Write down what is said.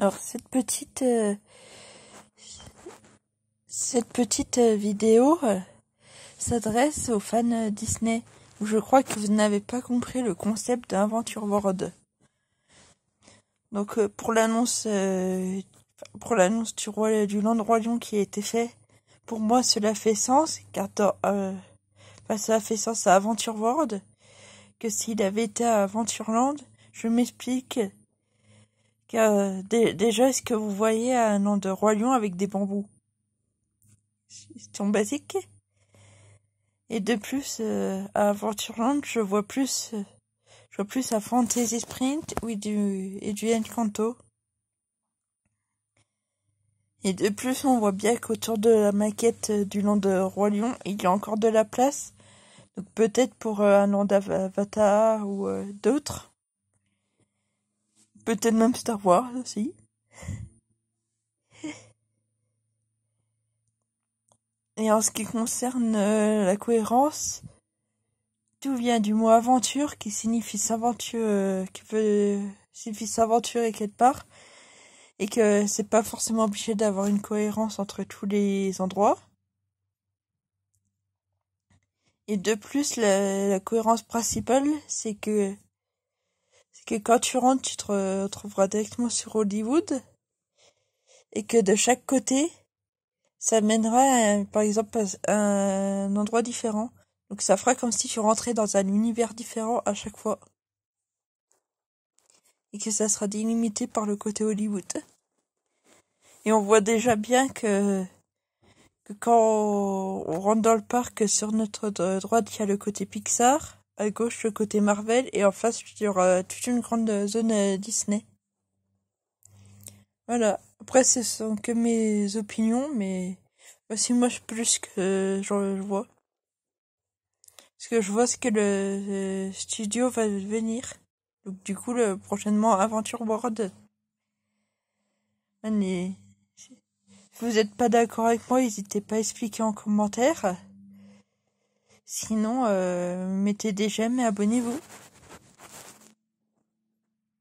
Alors cette petite euh, cette petite euh, vidéo euh, s'adresse aux fans Disney. Où je crois que vous n'avez pas compris le concept d'Aventure World. Donc pour l'annonce pour l'annonce du roi du Land Roi qui a été fait, pour moi cela fait sens car fait sens à Aventure World que s'il avait été à Adventureland, je m'explique euh, déjà, est-ce que vous voyez un nom de roi lion avec des bambous C'est basique. Et de plus, euh, à à Aventureland, je vois plus, euh, je vois plus à Fantasy Sprint ou du, et du Encanto. Et de plus, on voit bien qu'autour de la maquette du nom de Roi Lion, il y a encore de la place. Donc peut-être pour un nom d'Avatar ou d'autres. Peut-être même Star Wars aussi. Et en ce qui concerne euh, la cohérence, tout vient du mot aventure qui signifie s'aventurer, euh, qui veut signifie s'aventurer quelque part, et que c'est pas forcément obligé d'avoir une cohérence entre tous les endroits. Et de plus, la cohérence principale, c'est que c'est que quand tu rentres, tu te retrouveras directement sur Hollywood et que de chaque côté, ça mènera par exemple à un endroit différent. Donc ça fera comme si tu rentrais dans un univers différent à chaque fois. Et que ça sera délimité par le côté Hollywood. Et on voit déjà bien que, que quand on rentre dans le parc, sur notre droite, il y a le côté Pixar à gauche le côté Marvel et en face il y aura toute une grande zone euh, Disney. Voilà. Après ce sont que mes opinions, mais voici moi plus que je vois. Ce que je vois ce que le euh, studio va venir. Donc du coup le prochainement Aventure World. Allez. Si vous n'êtes pas d'accord avec moi, n'hésitez pas à expliquer en commentaire. Sinon, euh, mettez des j'aime et abonnez-vous.